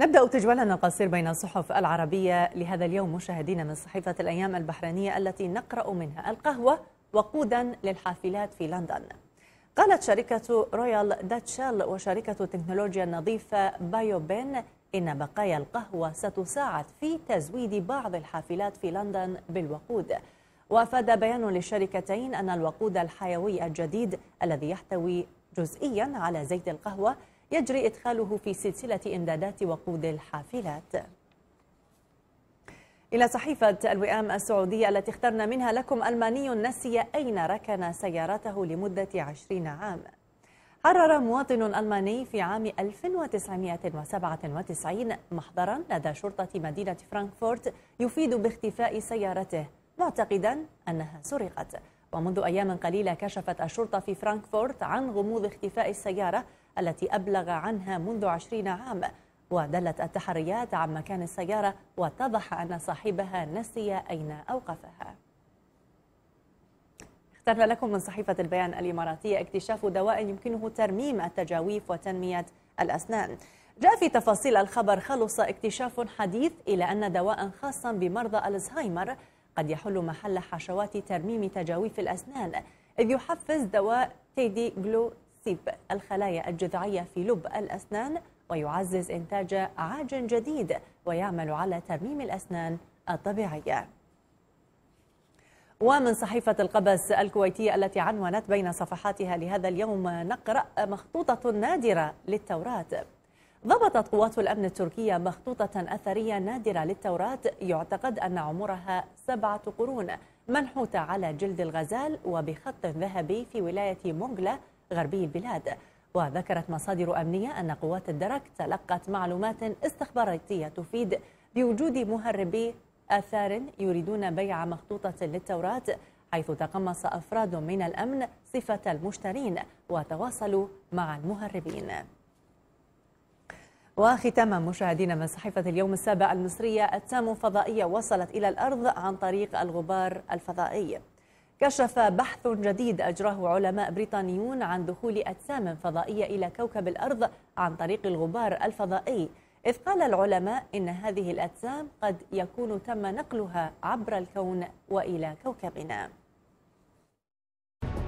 نبدأ تجولنا القصير بين الصحف العربية لهذا اليوم مشاهدينا من صحيفة الأيام البحرينية التي نقرأ منها القهوة وقودا للحافلات في لندن قالت شركة رويال داتشال وشركة التكنولوجيا النظيفة بايوبين إن بقايا القهوة ستساعد في تزويد بعض الحافلات في لندن بالوقود وافاد بيان للشركتين أن الوقود الحيوي الجديد الذي يحتوي جزئيا على زيت القهوة يجري إدخاله في سلسلة إمدادات وقود الحافلات إلى صحيفة الوئام السعودية التي اخترنا منها لكم ألماني نسي أين ركن سيارته لمدة عشرين عام حرر مواطن ألماني في عام 1997 محضرا لدى شرطة مدينة فرانكفورت يفيد باختفاء سيارته معتقدا أنها سرقت ومنذ أيام قليلة كشفت الشرطة في فرانكفورت عن غموض اختفاء السيارة التي أبلغ عنها منذ عشرين عام ودلت التحريات عن مكان السيارة واتضح أن صاحبها نسي أين أوقفها اخترنا لكم من صحيفة البيان الإماراتية اكتشاف دواء يمكنه ترميم التجاويف وتنمية الأسنان جاء في تفاصيل الخبر خلص اكتشاف حديث إلى أن دواء خاصا بمرضى الزهايمر قد يحل محل حشوات ترميم تجاويف الأسنان إذ يحفز دواء تيدي سيب الخلايا الجذعية في لب الأسنان ويعزز إنتاج عاج جديد ويعمل على ترميم الأسنان الطبيعية ومن صحيفة القبس الكويتية التي عنونت بين صفحاتها لهذا اليوم نقرأ مخطوطة نادرة للتوراة ضبطت قوات الأمن التركية مخطوطة أثرية نادرة للتوراة يعتقد أن عمرها سبعة قرون منحوتة على جلد الغزال وبخط ذهبي في ولاية مونغلا غربي البلاد وذكرت مصادر أمنية أن قوات الدرك تلقت معلومات استخباراتية تفيد بوجود مهربي آثار يريدون بيع مخطوطة للتوراة حيث تقمص أفراد من الأمن صفة المشترين وتواصلوا مع المهربين وختاما مشاهدينا من صحيفة اليوم السابع المصرية أجسام فضائية وصلت إلى الأرض عن طريق الغبار الفضائي كشف بحث جديد أجراه علماء بريطانيون عن دخول أجسام فضائية إلى كوكب الأرض عن طريق الغبار الفضائي إذ قال العلماء إن هذه الأجسام قد يكون تم نقلها عبر الكون وإلى كوكبنا